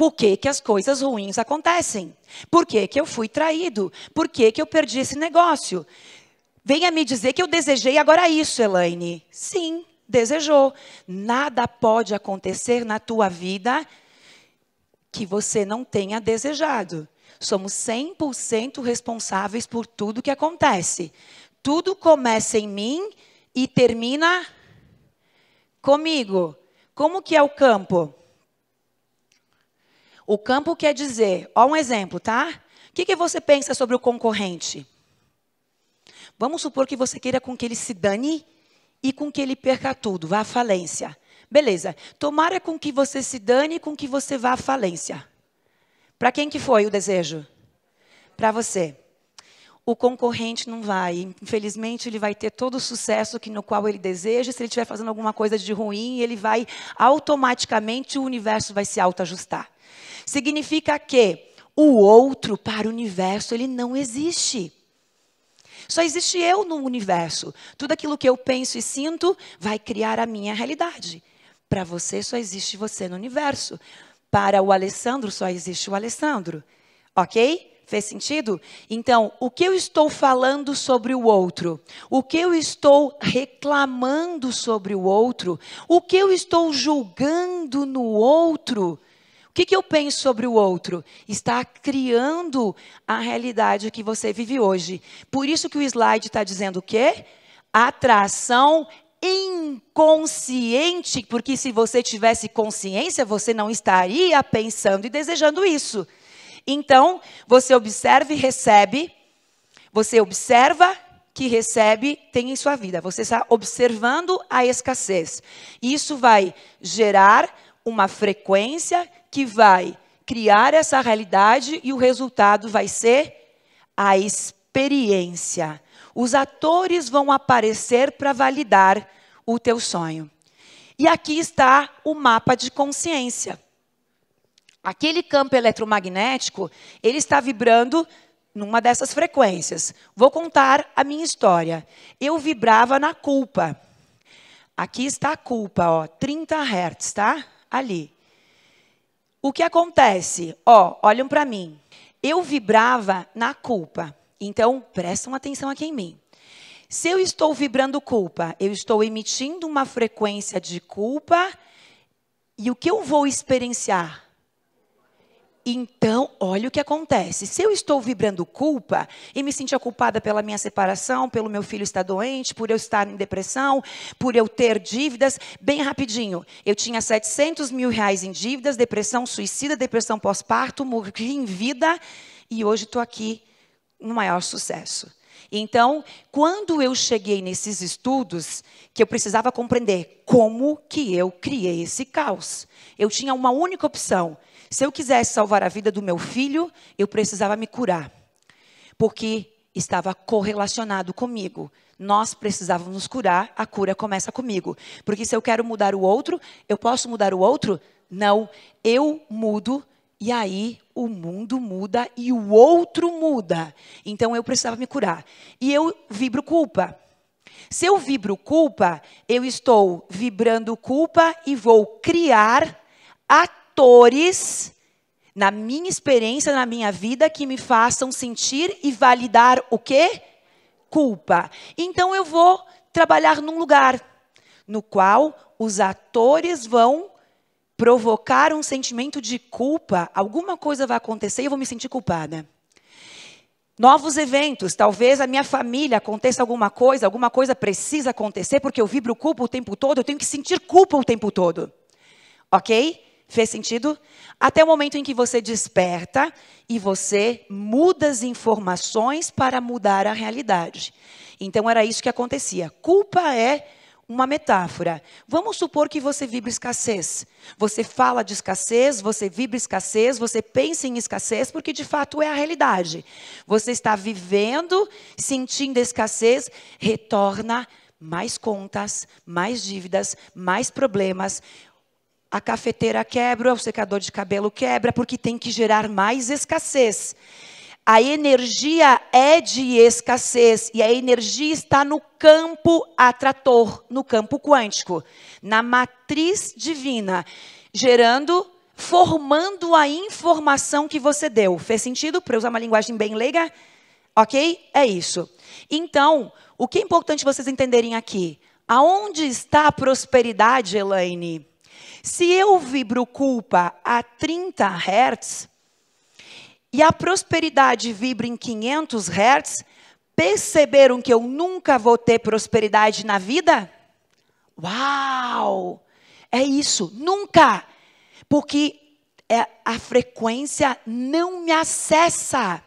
Por que, que as coisas ruins acontecem? Por que, que eu fui traído? Por que, que eu perdi esse negócio? Venha me dizer que eu desejei agora isso, Elaine. Sim, desejou. Nada pode acontecer na tua vida que você não tenha desejado. Somos 100% responsáveis por tudo que acontece. Tudo começa em mim e termina comigo. Como que é o campo? O campo quer dizer, ó um exemplo, tá? O que, que você pensa sobre o concorrente? Vamos supor que você queira com que ele se dane e com que ele perca tudo, vá à falência. Beleza. Tomara com que você se dane e com que você vá à falência. Para quem que foi o desejo? Para você. O concorrente não vai. Infelizmente, ele vai ter todo o sucesso que no qual ele deseja. Se ele estiver fazendo alguma coisa de ruim, ele vai automaticamente o universo vai se autoajustar. Significa que o outro para o universo ele não existe. Só existe eu no universo. Tudo aquilo que eu penso e sinto vai criar a minha realidade. Para você só existe você no universo. Para o Alessandro só existe o Alessandro. OK? Fez sentido? Então, o que eu estou falando sobre o outro? O que eu estou reclamando sobre o outro? O que eu estou julgando no outro? que, que eu penso sobre o outro? Está criando a realidade que você vive hoje. Por isso que o slide está dizendo o quê? Atração inconsciente, porque se você tivesse consciência, você não estaria pensando e desejando isso. Então, você observa e recebe, você observa que recebe tem em sua vida. Você está observando a escassez. Isso vai gerar uma frequência que vai criar essa realidade e o resultado vai ser a experiência. Os atores vão aparecer para validar o teu sonho. E aqui está o mapa de consciência. Aquele campo eletromagnético, ele está vibrando numa dessas frequências. Vou contar a minha história. Eu vibrava na culpa. Aqui está a culpa, ó, 30 Hz, tá? Ali. O que acontece? Ó, olham para mim. Eu vibrava na culpa. Então, prestam atenção aqui em mim. Se eu estou vibrando culpa, eu estou emitindo uma frequência de culpa e o que eu vou experienciar? Então, olha o que acontece. Se eu estou vibrando culpa e me sentir culpada pela minha separação, pelo meu filho estar doente, por eu estar em depressão, por eu ter dívidas, bem rapidinho. Eu tinha 700 mil reais em dívidas, depressão suicida, depressão pós-parto, morri em vida e hoje estou aqui no maior sucesso. Então, quando eu cheguei nesses estudos, que eu precisava compreender como que eu criei esse caos. Eu tinha uma única opção. Se eu quisesse salvar a vida do meu filho, eu precisava me curar. Porque estava correlacionado comigo. Nós precisávamos nos curar, a cura começa comigo. Porque se eu quero mudar o outro, eu posso mudar o outro? Não, eu mudo e aí o mundo muda e o outro muda. Então eu precisava me curar. E eu vibro culpa. Se eu vibro culpa, eu estou vibrando culpa e vou criar atores na minha experiência, na minha vida, que me façam sentir e validar o quê? Culpa. Então eu vou trabalhar num lugar no qual os atores vão provocar um sentimento de culpa, alguma coisa vai acontecer e eu vou me sentir culpada. Novos eventos, talvez a minha família aconteça alguma coisa, alguma coisa precisa acontecer porque eu vibro culpa o tempo todo, eu tenho que sentir culpa o tempo todo. OK? Fez sentido? Até o momento em que você desperta e você muda as informações para mudar a realidade. Então era isso que acontecia. Culpa é uma metáfora. Vamos supor que você vibra escassez. Você fala de escassez, você vibra escassez, você pensa em escassez, porque de fato é a realidade. Você está vivendo, sentindo escassez, retorna mais contas, mais dívidas, mais problemas. A cafeteira quebra, o secador de cabelo quebra, porque tem que gerar mais escassez. A energia é de escassez e a energia está no campo atrator, no campo quântico, na matriz divina, gerando, formando a informação que você deu. Fez sentido? Para usar uma linguagem bem leiga? Ok? É isso. Então, o que é importante vocês entenderem aqui? Aonde está a prosperidade, Elaine? Se eu vibro culpa a 30 Hz, e a prosperidade vibra em 500 Hz, perceberam que eu nunca vou ter prosperidade na vida? Uau! É isso, nunca! Porque é, a frequência não me acessa.